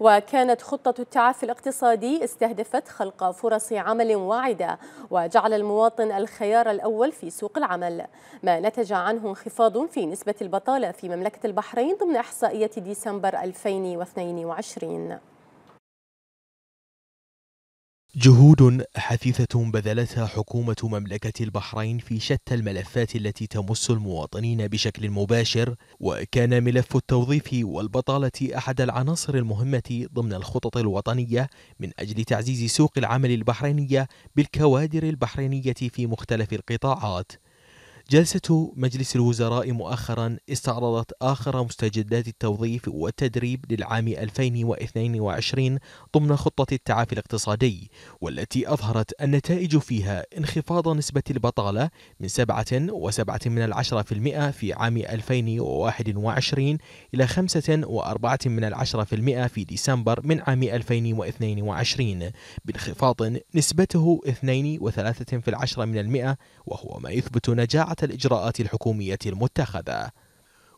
وكانت خطة التعافي الاقتصادي استهدفت خلق فرص عمل واعدة وجعل المواطن الخيار الأول في سوق العمل ما نتج عنه انخفاض في نسبة البطالة في مملكة البحرين ضمن إحصائية ديسمبر 2022 جهود حثيثة بذلتها حكومة مملكة البحرين في شتى الملفات التي تمس المواطنين بشكل مباشر وكان ملف التوظيف والبطالة أحد العناصر المهمة ضمن الخطط الوطنية من أجل تعزيز سوق العمل البحرينية بالكوادر البحرينية في مختلف القطاعات جلسة مجلس الوزراء مؤخرا استعرضت آخر مستجدات التوظيف والتدريب للعام 2022 ضمن خطة التعافي الاقتصادي والتي أظهرت النتائج فيها انخفاض نسبة البطالة من 7.7% من العشرة في عام 2021 إلى 5.4% من العشرة في المئة في ديسمبر من عام 2022 بانخفاض نسبته 2.3% من العشرة من المئة وهو ما يثبت نجاعة الإجراءات الحكومية المتخذة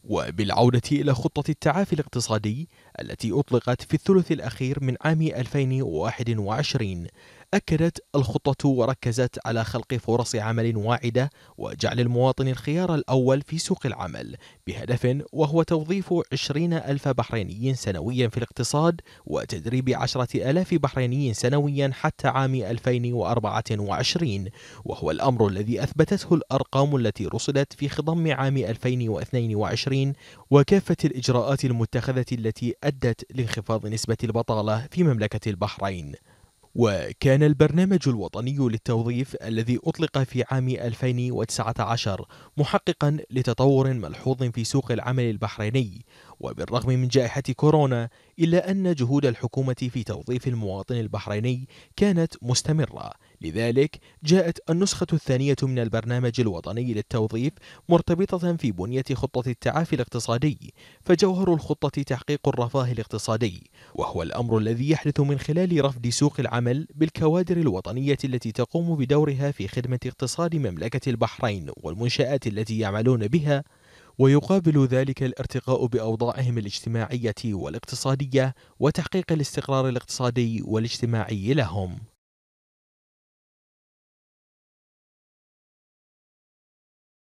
وبالعودة إلى خطة التعافي الاقتصادي التي أطلقت في الثلث الأخير من عام 2021 أكدت الخطة وركزت على خلق فرص عمل واعدة وجعل المواطن الخيار الأول في سوق العمل بهدف وهو توظيف 20 ألف بحريني سنويا في الاقتصاد وتدريب 10 ألاف بحريني سنويا حتى عام 2024 وهو الأمر الذي أثبتته الأرقام التي رصدت في خضم عام 2022 وكافة الإجراءات المتخذة التي أدت لانخفاض نسبة البطالة في مملكة البحرين وكان البرنامج الوطني للتوظيف الذي أطلق في عام 2019 محققا لتطور ملحوظ في سوق العمل البحريني وبالرغم من جائحة كورونا إلا أن جهود الحكومة في توظيف المواطن البحريني كانت مستمرة لذلك جاءت النسخة الثانية من البرنامج الوطني للتوظيف مرتبطة في بنية خطة التعافي الاقتصادي فجوهر الخطة تحقيق الرفاه الاقتصادي وهو الأمر الذي يحدث من خلال رفد سوق العمل بالكوادر الوطنية التي تقوم بدورها في خدمة اقتصاد مملكة البحرين والمنشآت التي يعملون بها ويقابل ذلك الارتقاء باوضاعهم الاجتماعيه والاقتصاديه وتحقيق الاستقرار الاقتصادي والاجتماعي لهم